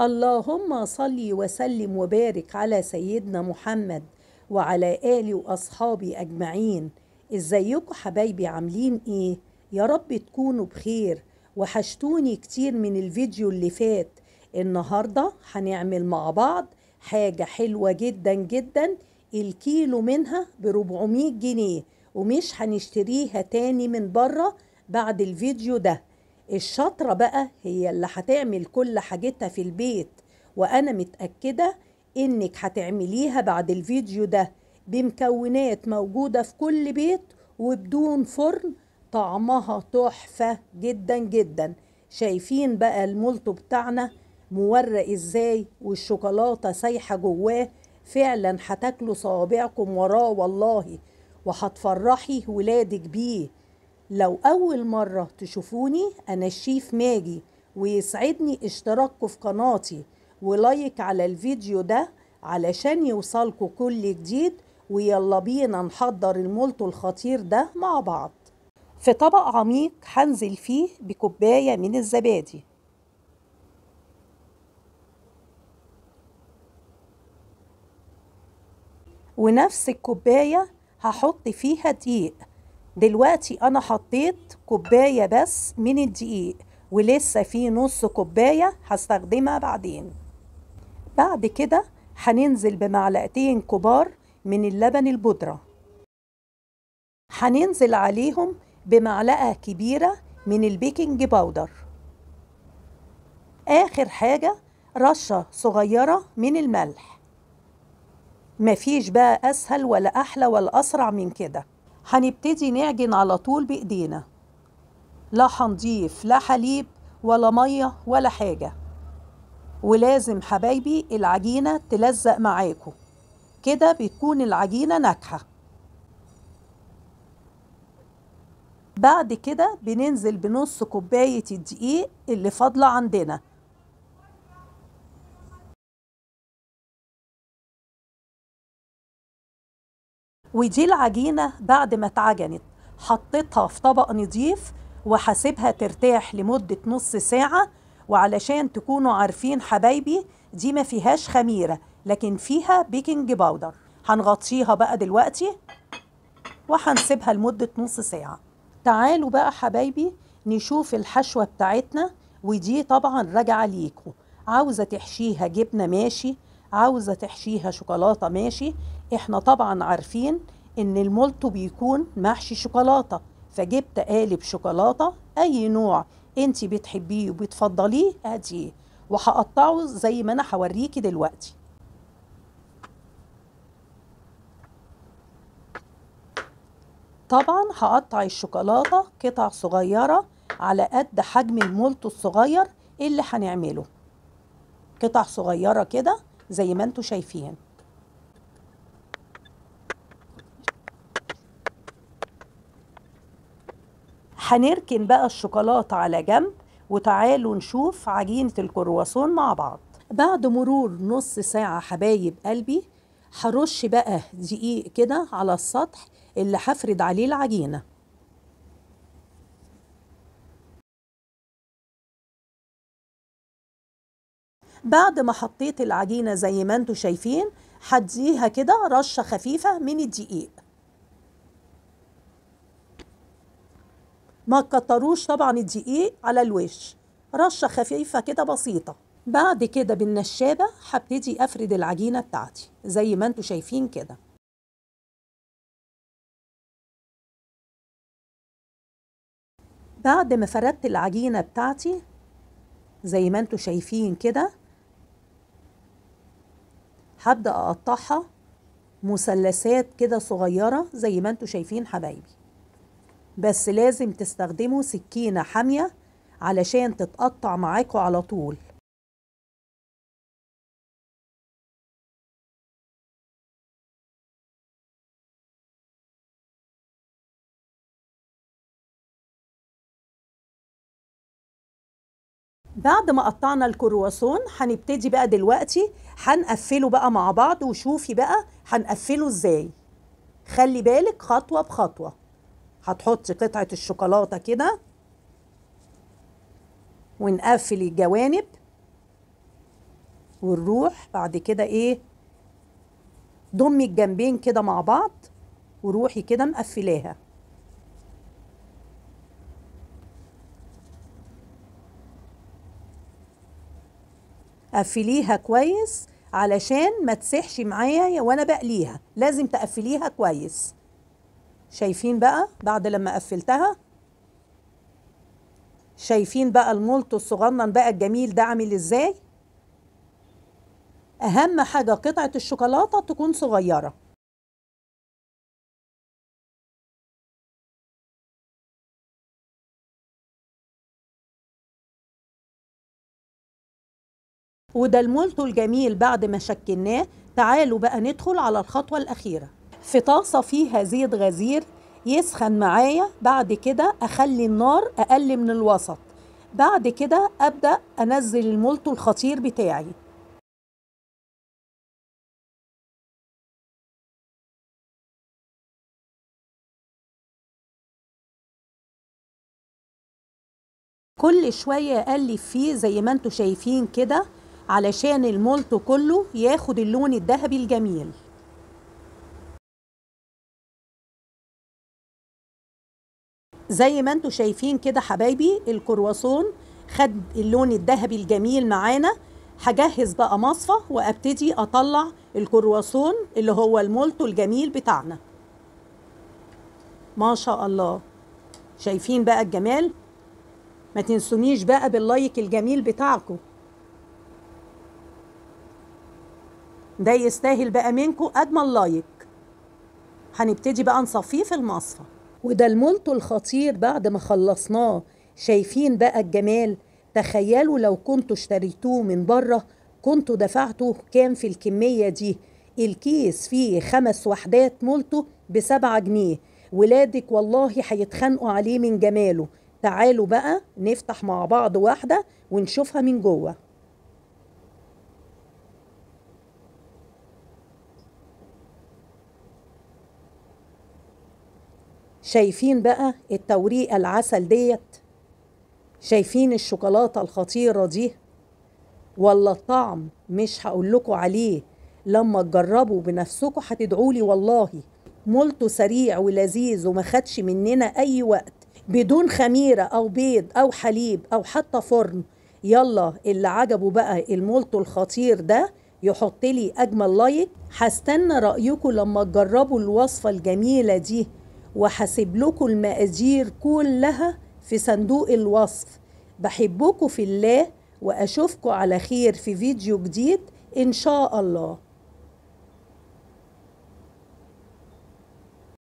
اللهم صل وسلم وبارك على سيدنا محمد وعلى آله وأصحابي أجمعين إزيكوا حبايبي عاملين إيه؟ يا رب تكونوا بخير وحشتوني كتير من الفيديو اللي فات النهاردة هنعمل مع بعض حاجة حلوة جدا جدا الكيلو منها بربعمية جنيه ومش هنشتريها تاني من بره بعد الفيديو ده الشاطرة بقى هي اللي هتعمل كل حاجتها في البيت وأنا متأكدة إنك هتعمليها بعد الفيديو ده بمكونات موجودة في كل بيت وبدون فرن طعمها تحفة جدا جدا شايفين بقى المولتو بتاعنا مورق ازاي والشوكولاتة سايحة جواه فعلا هتاكلوا صوابعكم وراه والله وهتفرحي ولادك بيه لو أول مرة تشوفوني أنا الشيف ماجي ويسعدني اشتراككم في قناتي ولايك على الفيديو ده علشان يوصلكوا كل جديد ويلا بينا نحضر المولتو الخطير ده مع بعض في طبق عميق هنزل فيه بكوباية من الزبادي ونفس الكوباية هحط فيها دقيق دلوقتي انا حطيت كوبايه بس من الدقيق ولسه في نص كوبايه هستخدمها بعدين بعد كده هننزل بمعلقتين كبار من اللبن البودره هننزل عليهم بمعلقه كبيره من البيكنج باودر اخر حاجه رشه صغيره من الملح مفيش بقى اسهل ولا احلى ولا اسرع من كده هنبتدي نعجن على طول بايدينا لا هنضيف لا حليب ولا ميه ولا حاجه ولازم حبايبي العجينه تلزق معاكم كده بتكون العجينه ناجحه بعد كده بننزل بنص كوبايه الدقيق اللي فاضله عندنا ودي العجينة بعد ما اتعجنت حطيتها في طبق نضيف وحاسبها ترتاح لمدة نص ساعة وعلشان تكونوا عارفين حبايبي دي ما فيهاش خميرة لكن فيها بيكنج باودر هنغطيها بقى دلوقتي وهنسيبها لمدة نص ساعة تعالوا بقى حبايبي نشوف الحشوة بتاعتنا ودي طبعا راجعة ليكوا عاوزة تحشيها جبنة ماشي عاوزه تحشيها شوكولاته ماشي احنا طبعا عارفين ان المولتو بيكون محشي شوكولاته فجبت قالب شوكولاته اي نوع انت بتحبيه وبتفضليه هاتيه وهقطعه زي ما انا هوريكي دلوقتي طبعا هقطع الشوكولاته قطع صغيره على قد حجم المولتو الصغير اللي هنعمله قطع صغيره كده زي ما انتم شايفين هنركن بقى الشوكولاته على جنب وتعالوا نشوف عجينه الكرواسون مع بعض بعد مرور نص ساعه حبايب قلبي هرش بقى دقيق كده على السطح اللي هفرد عليه العجينه بعد ما حطيت العجينة زي ما انتوا شايفين هديها كده رشة خفيفة من الدقيق ما تكتروش طبعا الدقيق على الوش رشة خفيفة كده بسيطة بعد كده بالنشابة هبتدي أفرد العجينة بتاعتي زي ما انتوا شايفين كده بعد ما فردت العجينة بتاعتي زي ما انتوا شايفين كده هبدأ أقطعها مثلثات كده صغيرة زي ما انتم شايفين حبايبي بس لازم تستخدموا سكينة حامية علشان تتقطع معاكوا على طول بعد ما قطعنا الكرواسون هنبتدي بقى دلوقتي هنقفله بقى مع بعض وشوفي بقى هنقفله ازاي خلي بالك خطوة بخطوة هتحطي قطعة الشوكولاتة كده ونقفل الجوانب ونروح بعد كده ايه ضمي الجنبين كده مع بعض وروحي كده مقفلاها قفليها كويس علشان ما تسحش معايا وانا بقليها لازم تقفليها كويس شايفين بقى بعد لما قفلتها شايفين بقى الملط الصغنن بقى الجميل ده عامل ازاي اهم حاجه قطعه الشوكولاته تكون صغيره وده المولتو الجميل بعد ما شكلناه تعالوا بقى ندخل على الخطوة الأخيرة في طاسة فيها زيت غزير يسخن معايا بعد كده أخلي النار أقل من الوسط بعد كده أبدأ أنزل المولتو الخطير بتاعي كل شوية أقلب فيه زي ما انتوا شايفين كده علشان المولتو كله ياخد اللون الذهبي الجميل زي ما انتوا شايفين كده حبايبي الكرواسون خد اللون الذهبي الجميل معانا هجهز بقى مصفى وابتدي اطلع الكرواسون اللي هو المولتو الجميل بتاعنا ما شاء الله شايفين بقى الجمال ما تنسونيش بقى باللايك الجميل بتاعكم ده يستاهل بقى منكم اجمل لايك هنبتدي بقى نصفيه في المصفى وده المولتو الخطير بعد ما خلصناه شايفين بقى الجمال تخيلوا لو كنتوا اشتريتوه من بره كنتوا دفعتوا كام في الكمية دي الكيس فيه خمس وحدات مولتو بسبعة جنيه ولادك والله هيتخانقوا عليه من جماله تعالوا بقى نفتح مع بعض واحدة ونشوفها من جوه شايفين بقى التوريقة العسل ديت شايفين الشوكولاتة الخطيرة دي ولا الطعم مش هقول لكم عليه لما تجربوا بنفسكم هتدعولي والله ملته سريع ولذيذ وما خدش مننا اي وقت بدون خميرة او بيض او حليب او حتى فرن يلا اللي عجبه بقى المولتو الخطير ده يحطلي اجمل لايك هستنى رايكم لما تجربوا الوصفة الجميلة دي وحسب لكم المقادير كلها في صندوق الوصف بحبكم في الله وأشوفكم على خير في فيديو جديد إن شاء الله